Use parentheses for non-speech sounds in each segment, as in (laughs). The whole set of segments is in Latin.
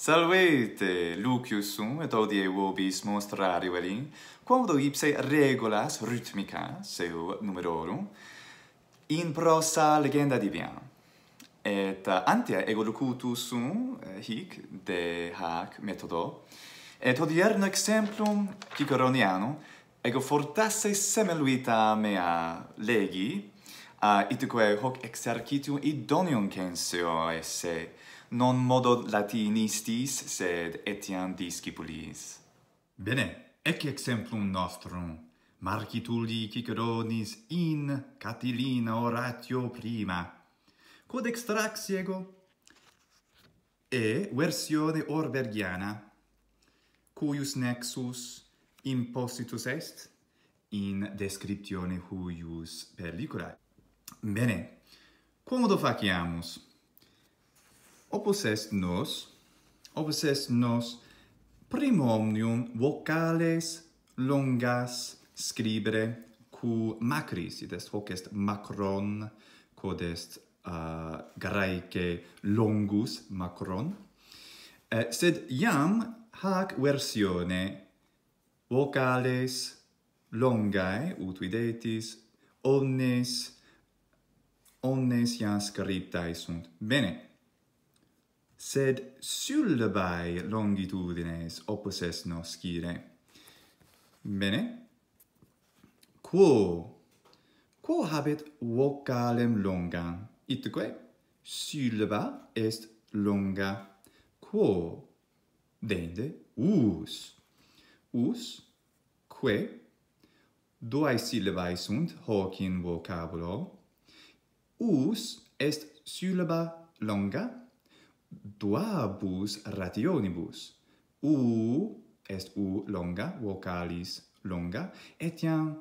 Salvete, Lucius sum, et odie vobis mostrari velin, quando ipse regolas rytmica, seu numerorum, in prosa legenda divian. Et antia ego locutus sum, eh, hic, de hac metodo, et odierno exemplum Ciceronianum, ego fortasse semeluita mea legi, a itique hoc exercitium idonium censio esse, non modo latinistis sed etiam discipulis bene ecce exemplum nostrum marchi tuli in catilina oratio prima quod extracti ego e versio de orbergiana cuius nexus impositus est in descriptione huius pelliculae. bene Quomodo faciamus? Opus est nos, opus est nos primum omnium vocales longas scribere cu macris, id est, hoc est macron, quod est uh, graece longus macron, uh, sed iam hac versione vocales longae, ut videtis, omnes, omnes iam scriptae sunt. Bene, sed syllabae longitudines opposes nos scire. Bene. Quo? Quo habet vocalem longa? Itque, syllaba est longa. Quo? Dende, us. Us, que, DOAE syllabae sunt hoc in vocabulo. Us est syllaba Longa? duabus rationibus. U est u longa, vocalis longa, etiam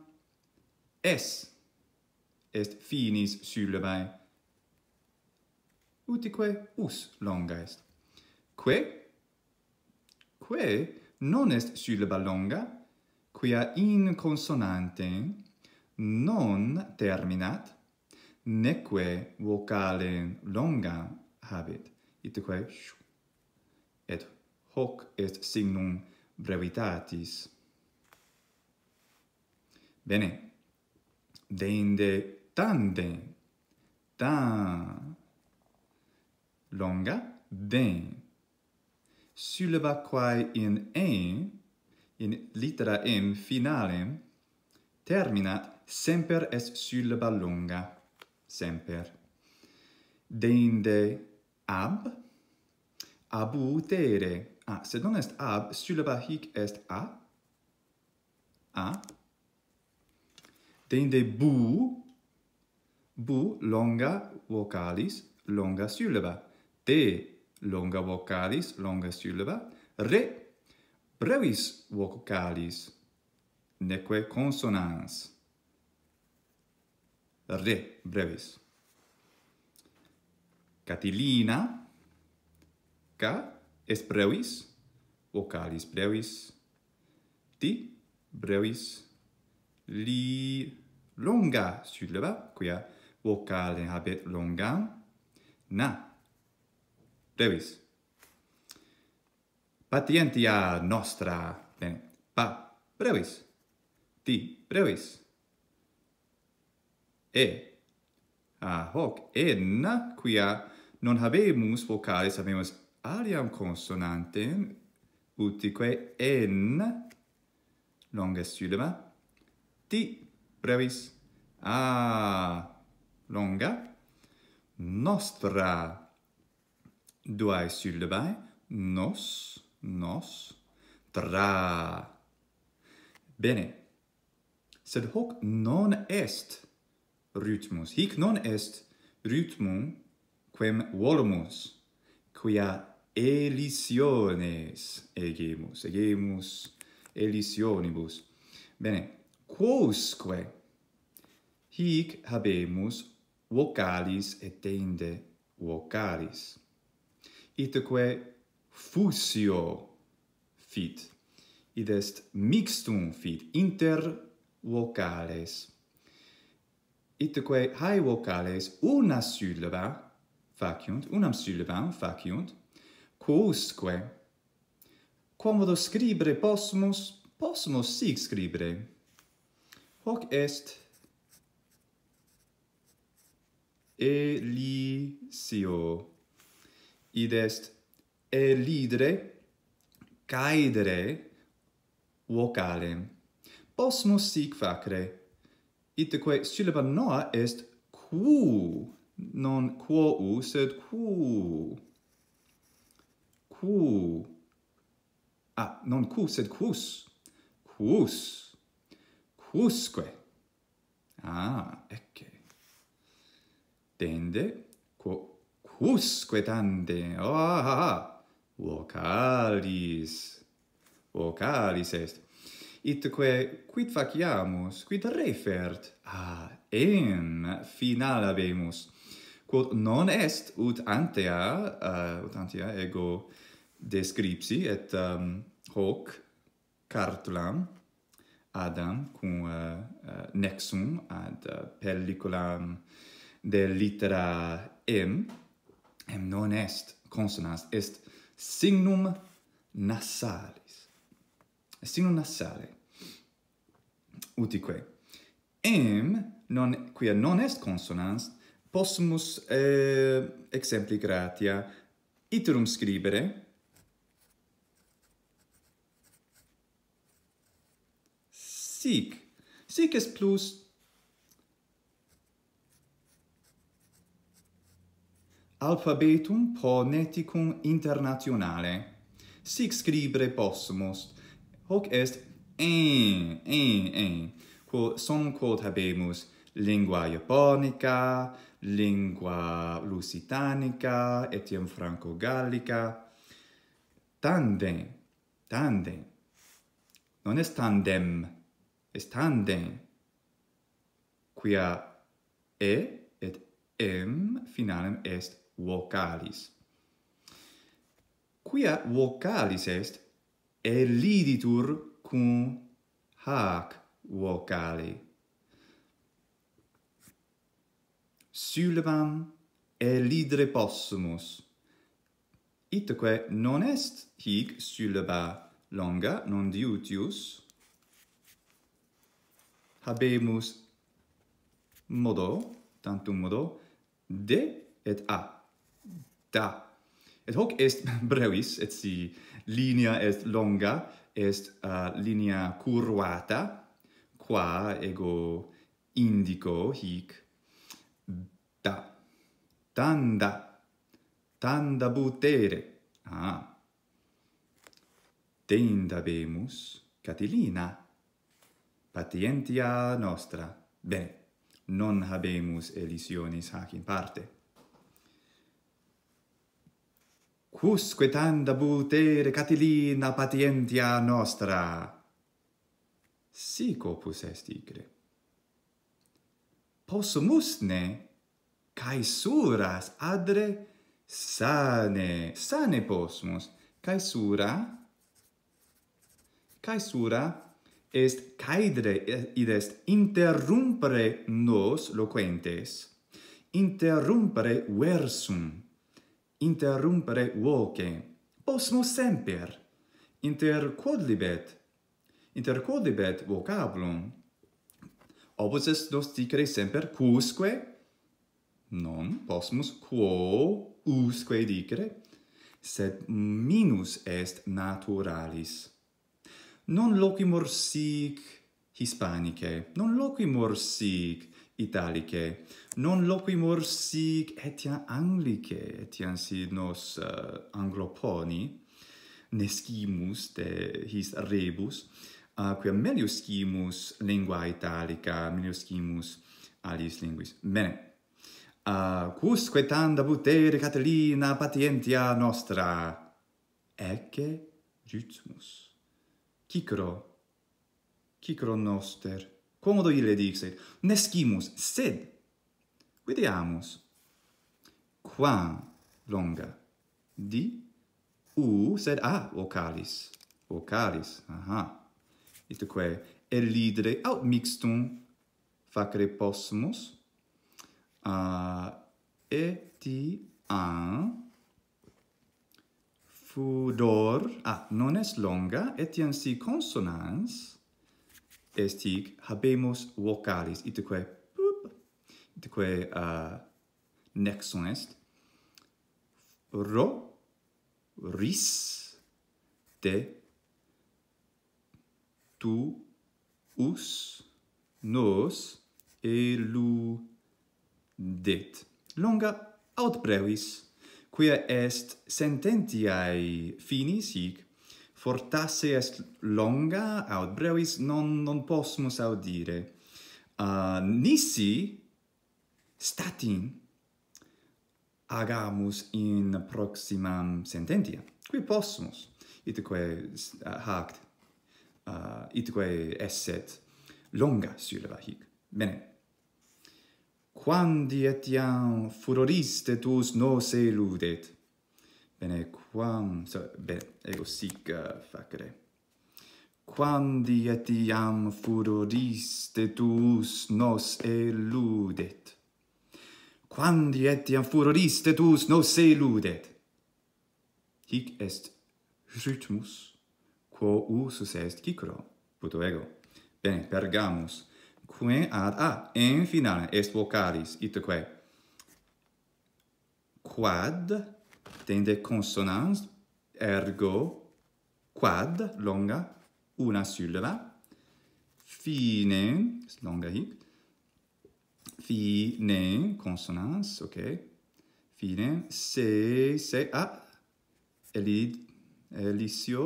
es est finis syllabae. Utique us longa est. Que? Que non est syllaba longa, quia in consonante non terminat, neque vocale longa habet itque et hoc est signum brevitatis bene deinde tande ta longa den syllaba quae in e in litera m finale terminat semper est syllaba longa semper deinde ab abutere a ah, se non est ab syllaba hic est a a tende bu bu longa vocalis longa syllaba te longa vocalis longa syllaba re brevis vocalis neque consonans re brevis Catilina ca es brevis vocalis brevis ti brevis li longa sur quia vocale habet longa na brevis patientia nostra pa brevis ti brevis e a ah, hoc e na quia non habemus vocalis, habemus aliam consonantem utique en longa sylema ti, brevis a ah, longa nostra duae sylemae nos, nos tra bene sed hoc non est rhythmus, hic non est rhythmum quem volumus quia elisiones egemus egemus elisionibus bene quosque hic habemus vocalis et tende vocalis itque fusio fit id est mixtum fit inter vocales itque hae vocales una syllaba faciunt, unam syllabam faciunt, quousque. Quomodo scribere possumus, possumus sig scribere. Hoc est elisio. Id est elidre, caedere, vocale. Possumus sig facere. Itteque syllaba noa est quousque non quo u sed qu qu ah non quo sed quus quus quusque ah ecce tende quo quusque tande ah ah, ah. vocalis vocalis est itque quid faciamus quid refert ah em final habemus quod non est ut antea uh, ut antea ego descripsi et um, hoc cartulam Adam cum uh, uh, nexum ad uh, pelliculam de litera M M non est consonans est signum nasalis est signum nasale utique M non quia non est consonans possumus eh, exempli gratia iterum scribere sic sic est plus alphabetum poneticum internationale sic scribere possumus hoc est en en en quo son quod habemus linguae japonica lingua lusitanica, etiam franco-gallica. Tande, tande. Non est tandem, est tande. Quia e et em finalem est vocalis. Quia vocalis est, eliditur cum hac vocali. sulebam elidre possumus. Itaque non est hic sylva longa, non diutius, habemus modo, tantum modo, de et a, da. Et hoc est (laughs) brevis, et si linea est longa, est uh, linea curvata, qua ego indico hic, tanda tanda butere ah tenda vemus catilina patientia nostra Ben. non habemus elisionis hac in parte Quusque tanda butere Catilina patientia nostra. Sic opus est igre. Possumus ne kai suras adre sane sane posmus kai sura kai sura est caedre id est interrumpere nos loquentes interrumpere versum interrumpere voce posmus semper inter quod libet inter quod libet obus est nos dicere semper cusque non possumus quo usque dicere sed minus est naturalis non loquimur sic hispanicae non loquimur sic italicae non loquimur sic etia anglicae etiam si nos uh, angloponi nescimus de his rebus uh, melius scimus lingua italica melius scimus alis linguis bene a quusque tanda putere, Catalina patientia nostra ecce jutmus cicro cicro noster commodo ille dixit nescimus sed videamus qua longa di u sed a vocalis vocalis aha itque elidre er aut mixtum facere possumus a e t a f u d o r a ah, non es longa et si consonans est hic habemus vocalis et quae pup et a uh, next est r o r i s t e t u s n o s e l u dit. Longa aut brevis, quia est sententiae finis hic, fortasse est longa aut brevis, non, non posmus audire. Uh, nisi statin agamus in proximam sententia. Qui possumus, itque ah, hact, uh, ah, itque esset longa syllaba hic. Bene, quandi etiam furoriste tus nos eludet. Bene, quam, so, bene, ego sic uh, facere. Quandi etiam furoriste tus nos eludet. Quandi etiam furoriste tus nos eludet. Hic est rytmus, quo usus est cicro, puto ego. Bene, pergamus. Pergamus quem ad a in finale est vocalis itque quad tende consonans ergo quad longa una syllaba fine longa hic fine consonans ok fine c c a elid elicio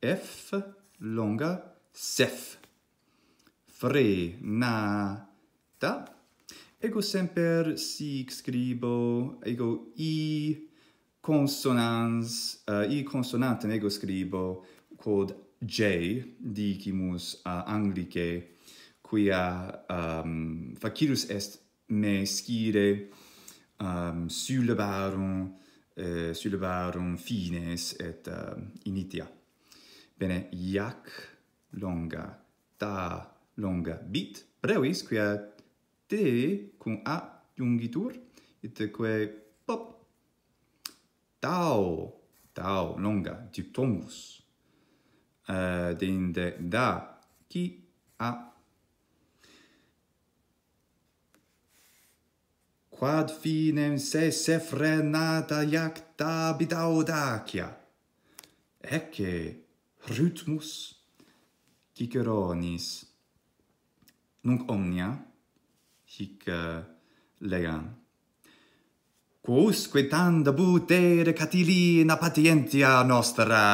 f longa sef fre na ta ego semper si scribo ego i consonans uh, i consonante ego scribo quod j dicimus a uh, eh, anglicae quia um, facilus est me scire um, syllabarum eh, syllabarum fines et uh, initia bene iac longa ta longa bit brevis quia t cum a jungitur quae pop tau tau longa diptongus uh, eh, dende da qui a quad finem se se frenata iacta bidaudacia ecce rhythmus Ciceronis nunc omnia hic uh, leam quousque tanda butere catilina patientia nostra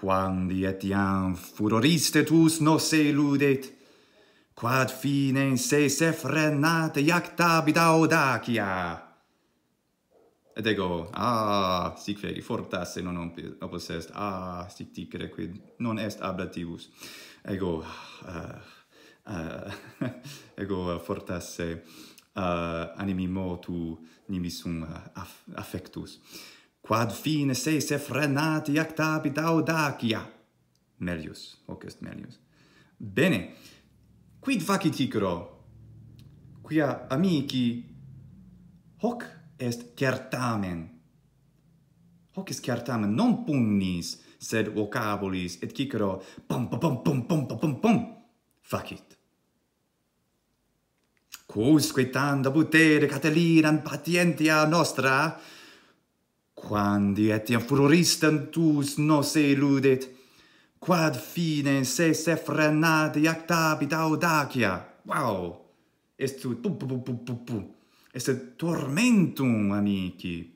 quandi etiam furoriste tus nos eludet quad fine in se se frenate iactabit audacia et ego ah sic feri fortasse non opus est ah sic ticere quid non est ablativus ego uh, uh, (laughs) ego fortasse uh, animi motu nimi sum eh, aff affectus quad fine se se frenati acta pitau melius hoc est melius bene quid facit ticro quia amici hoc est certamen hoc est certamen non punnis sed vocabulis et ticro pom pom pom pom pom pom facit cusque tanta putere catelina patientia nostra, quandi etiam furoristam tus nos eludet, quad fine se se frenati actabi audacia. Wow! Est tu pu pu pu pu pu. Est tormentum, amici.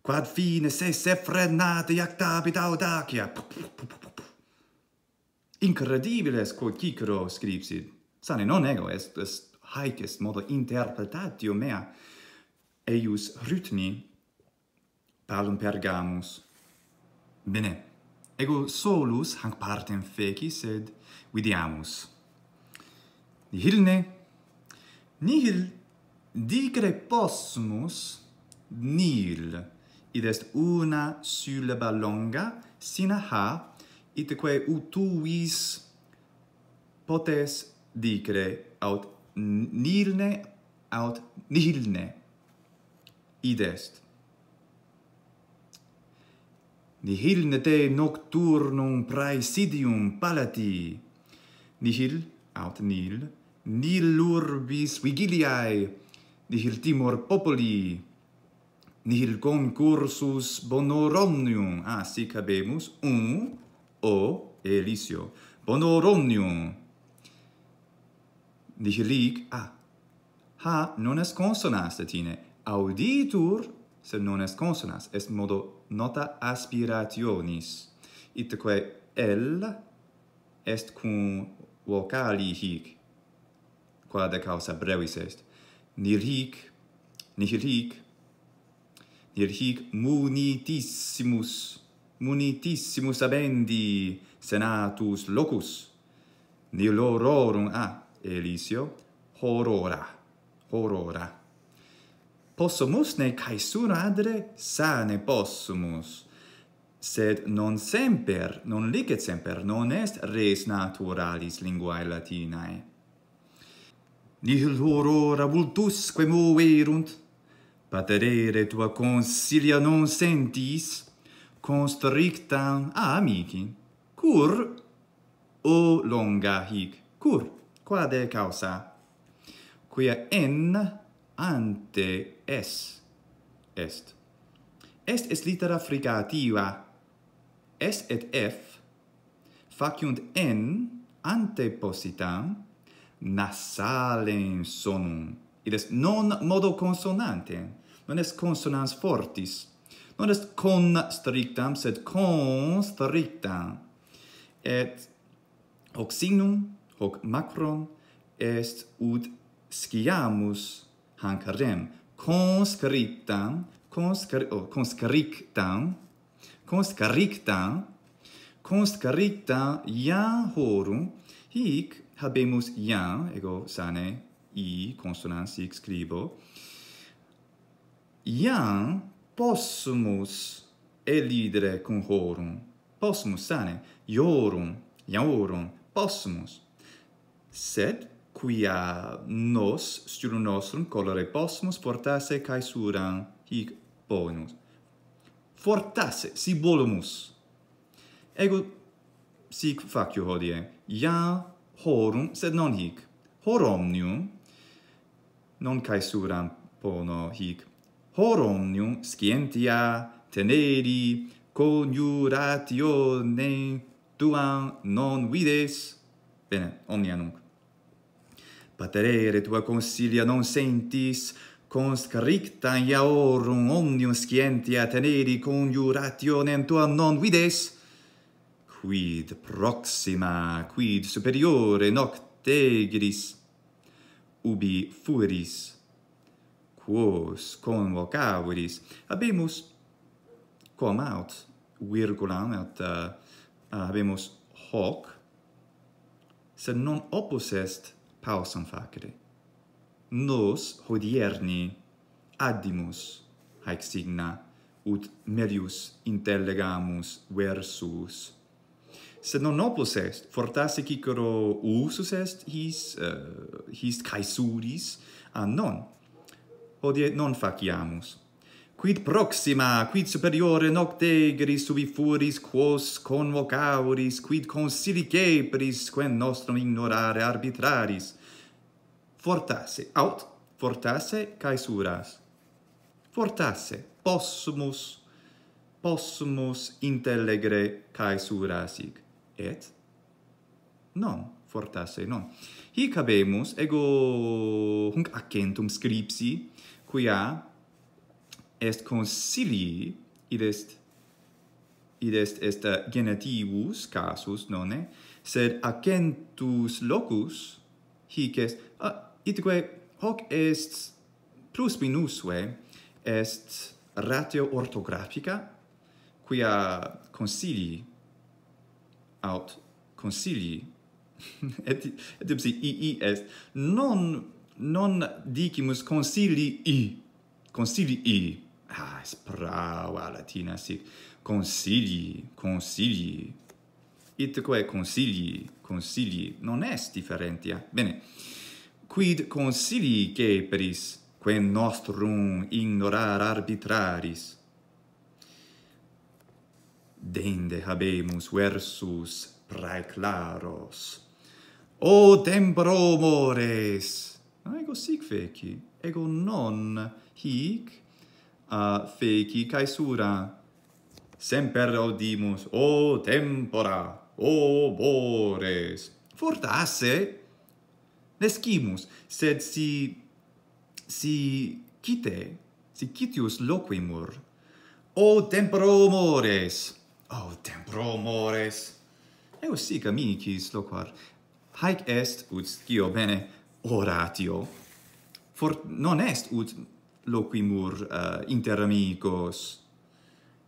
Quad fine se se frenati actabi audacia. Incredibile est quod Cicero scripsit. Sane, non ego est, est haec est modo interpretatio mea eius rytmi palum pergamus. Bene, ego solus hanc partem feci, sed vidiamus. Nihil nihil dicere possumus nil, id est una syllaba longa, sina ha, itque utuis potes dicere aut nilne aut nihilne id est nihilne te nocturnum praesidium palati nihil aut nil nil urbis vigiliae nihil timor populi nihil concursus bonoromnium ah, sic habemus un o elisio bonoromnium dici lic a ah, ha non est consonas latine auditur se non est consonas est modo nota aspirationis quae el est cum vocali hic quad de causa brevis est nil hic nil hic nil hic munitissimus munitissimus abendi senatus locus nil horrorum a ah elisio horora horora possumus ne caesur adre sane possumus sed non semper non licet semper non est res naturalis linguae latinae nihil horora vultus moverunt. paterere tua consilia non sentis constrictam ah, amici cur o longa hic cur quad de causa quia n ante s est est est litera fricativa s et f faciunt n ante positam nasalem sonum id est non modo consonante non est consonans fortis non est con strictam sed con strictam et hoc signum hoc macron est ut sciamus hanc rem conscriptam conscri oh, conscriptam conscriptam conscripta ia horum hic habemus ia ego sane i consonans hic scribo ia possumus elidere cum horum possumus sane iorum iorum possumus sed quia nos studium nostrum colore possumus portasse caesuram hic bonus fortasse si volumus! ego sic facio hodie ia horum sed non hic horomnium non caesuram pono hic horomnium scientia teneri coniuratione tuam non vides bene omnia nunc Paterere tua consilia non sentis, const ricta iaorum omnium scientia teneri coniurationem tua non vides, quid proxima, quid superiore noctegris, ubi fueris, quos convocavuris. Habemus, quam aut virgulam, et uh, ah, habemus hoc, sed non opus est pausam facere. Nos hodierni addimus haec signa ut merius intellegamus versus. Sed non opus est, fortasse cicero usus est his, uh, his caesuris, a non. Hodie non faciamus, quid proxima, quid superiore nocte egris subi furis quos convocauris, quid consilicepris quen nostrum ignorare arbitraris. Fortasse, aut, fortasse, caesuras. Fortasse, possumus, possumus intellegre caesurasic. Et? Non, fortasse, non. Hic habemus, ego, hunc accentum scripsi, quia, est consilii, id est, id est esta genetivus casus, nonne, sed acentus locus hic est, uh, itque hoc est plus minusue est ratio orthographica, quia consilii, aut consilii, (laughs) et, et ipsi ii est, non, non dicimus consilii, consilii, ah, es prava latina sic consigli, consigli. Et quo est consigli? Consigli non est differentia. Ah. Bene. Quid consigli que peris quem nostrum ignorar arbitraris? Dende habemus versus praeclaros. O tempromores! Ego sic feci, ego non hic, a feci caesura. Semper audimus, o tempora, o bores. Forta asse? Nescimus, sed si... si cite, si citius loquimur. O tempora, o mores. O tempora, o mores. Eus sic amicis loquar. Haec est, ut scio bene, oratio. For non est ut loquimur uh, eh, inter amicos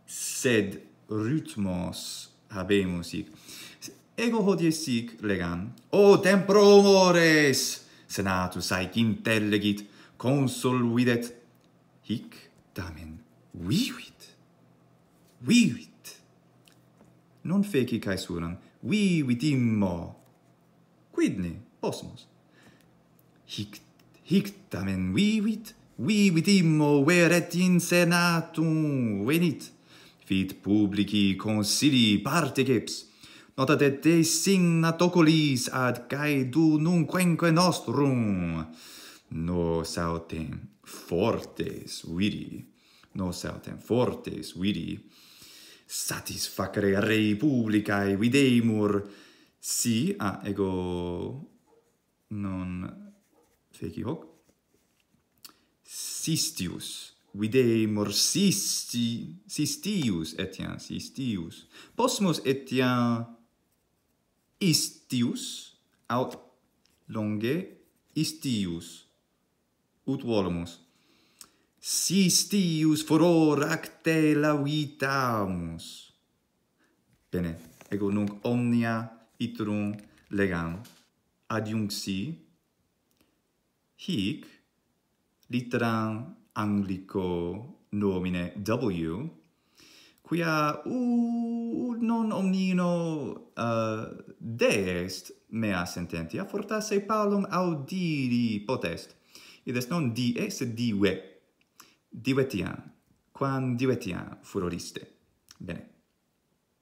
sed rhythmos habemus hic ego hodie sic legam o oh, tempora mores senatus sic intellegit consul videt hic damen vivit vivit non feci caesuram we with him quidne possumus hic hic tamen vivit Vivi timo, veret in senatum, venit. Fit publici consili parte geps. Nota te de signa tocolis ad caedu nunquenque nostrum. Nos autem fortes viri, nos autem fortes viri, satisfacere rei publicae videmur, si, ah, ego non feci hoc, sistius vide morsisti sistius etiam sistius possumus etiam istius aut longe istius ut volumus sistius furor acte lauitamus bene ego nunc omnia iterum legam adiunxi hic literam anglico nomine W, quia u non omnino uh, eh, de est mea sententia, fortasse palum audiri potest. Id est non die, sed die. Divetiam, quam divetiam furoriste. Bene.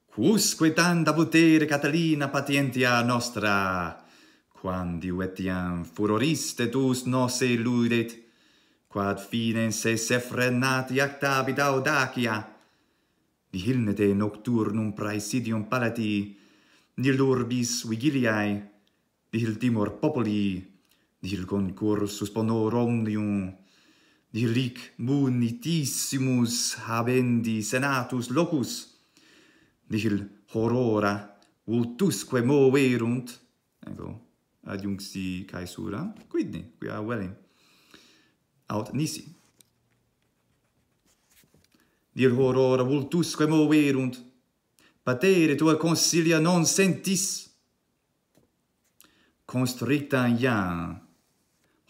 Quusque tanta putere, Catalina, patientia nostra, quam divetiam furoriste tus nos eludet, quad in se frenati actabit audacia. Nihil ne te nocturnum praesidium palati, nil urbis vigiliae, nil timor populi, nil concursus ponor omnium, nil hic munitissimus habendi senatus locus, nil horora vultusque moverunt, ego, adiunxi caesura, quidni, quia velim aut nisi. Dir horora vultusque moverunt, patere tua consilia non sentis. Constrictan iam,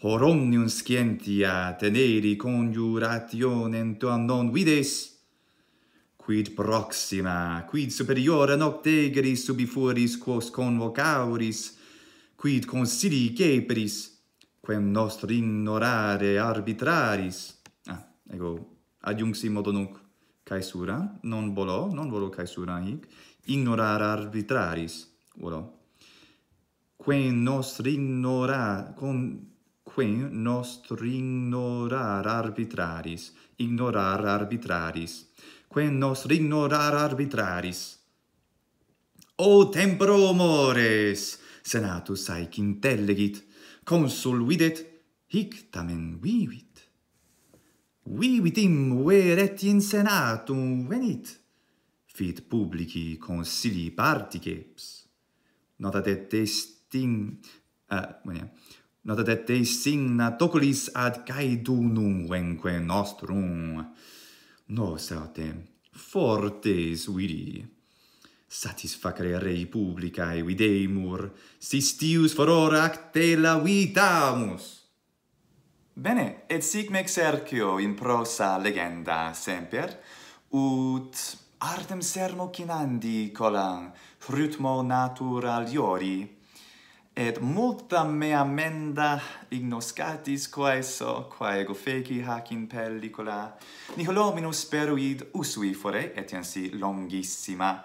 hor omnium scientia teneri coniurationem tuam non vides, quid proxima, quid superiora noctegeris subifuris quos convocauris, quid consilii ceperis, quem nostri ignorare arbitraris ah ego adiunxi modo nunc caesura non volo non volo caesura hic ignorare arbitraris volo quem nostri ignora con quem nostri ignorar arbitraris ignorar arbitraris quem nostri ignorar arbitraris o tempro mores senatus saec intelligit Consul videt, hic tamen vivit. Vivit im ver et in senatum venit, fit publici consili particeps. Notat et est in... Ah, eh, uh, nota Notat et est in natocolis ad caedunum venque nostrum. Nos, ate, fortes virii satisfacere rei publica VIDEMUR, videimur si stius foror acte la vitamus bene et sic mec cercio in prosa legenda semper ut artem sermo cinandi colam, frutmo natural iori et multa mea menda ignoscatis quae so, quae ego feci hac in pellicola. Nicolò minus peruid usui fore, etiansi longissima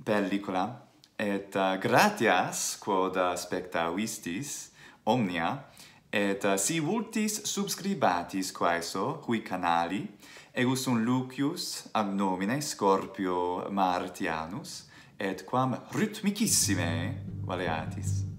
pellicula et uh, gratias quod uh, spectavistis omnia et uh, si vultis subscribatis quaeso qui canali egus un lucius ad nomine scorpio martianus et quam rhythmicissime valeatis